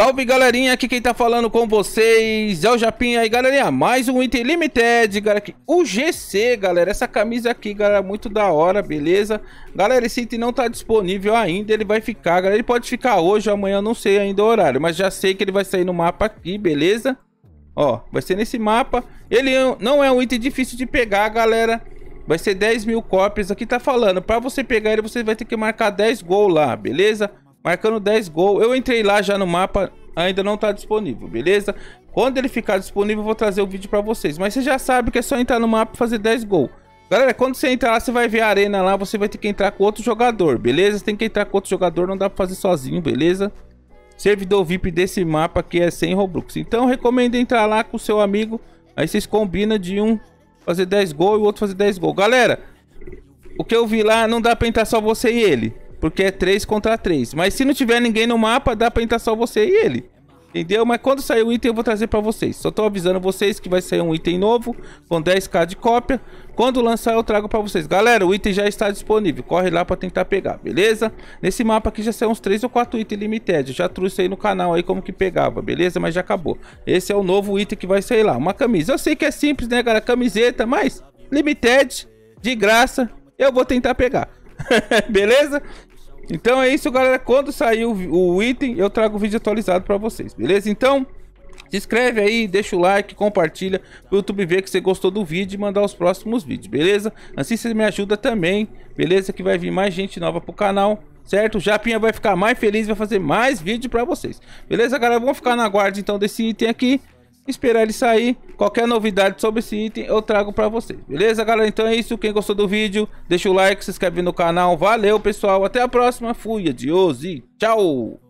Salve galerinha, aqui quem tá falando com vocês é o Japinha aí galerinha, mais um Item Limited, galera, o GC galera, essa camisa aqui galera, é muito da hora, beleza? Galera, esse item não tá disponível ainda, ele vai ficar, galera, ele pode ficar hoje, amanhã, não sei ainda o horário, mas já sei que ele vai sair no mapa aqui, beleza? Ó, vai ser nesse mapa, ele é não é um item difícil de pegar galera, vai ser 10 mil cópias, aqui tá falando, pra você pegar ele você vai ter que marcar 10 gol lá, beleza? marcando 10 gols. Eu entrei lá já no mapa, ainda não tá disponível, beleza? Quando ele ficar disponível, eu vou trazer o vídeo pra vocês. Mas você já sabe que é só entrar no mapa e fazer 10 gols. Galera, quando você entrar lá, você vai ver a arena lá, você vai ter que entrar com outro jogador, beleza? Você tem que entrar com outro jogador, não dá pra fazer sozinho, beleza? Servidor VIP desse mapa aqui é sem Robux. Então, recomendo entrar lá com o seu amigo. Aí vocês combinam de um fazer 10 gols e o outro fazer 10 gols. Galera, o que eu vi lá, não dá pra entrar só você e ele. Porque é 3 contra 3. Mas se não tiver ninguém no mapa, dá pra entrar só você e ele. Entendeu? Mas quando sair o item eu vou trazer pra vocês. Só tô avisando vocês que vai sair um item novo com 10k de cópia. Quando lançar eu trago pra vocês. Galera, o item já está disponível. Corre lá pra tentar pegar, beleza? Nesse mapa aqui já saiu uns 3 ou 4 itens limited. Eu já trouxe aí no canal aí como que pegava, beleza? Mas já acabou. Esse é o novo item que vai sair lá. Uma camisa. Eu sei que é simples, né, galera? Camiseta, mas limited, de graça, eu vou tentar pegar. beleza? Então é isso, galera. Quando sair o, o item, eu trago o vídeo atualizado pra vocês, beleza? Então, se inscreve aí, deixa o like, compartilha pro YouTube ver que você gostou do vídeo e mandar os próximos vídeos, beleza? Assim você me ajuda também, beleza? Que vai vir mais gente nova pro canal, certo? O Japinha vai ficar mais feliz, vai fazer mais vídeo pra vocês. Beleza, galera? Vamos ficar na guarda então desse item aqui esperar ele sair. Qualquer novidade sobre esse item eu trago pra vocês. Beleza, galera? Então é isso. Quem gostou do vídeo, deixa o like, se inscreve no canal. Valeu, pessoal. Até a próxima. Fui, adiós e tchau!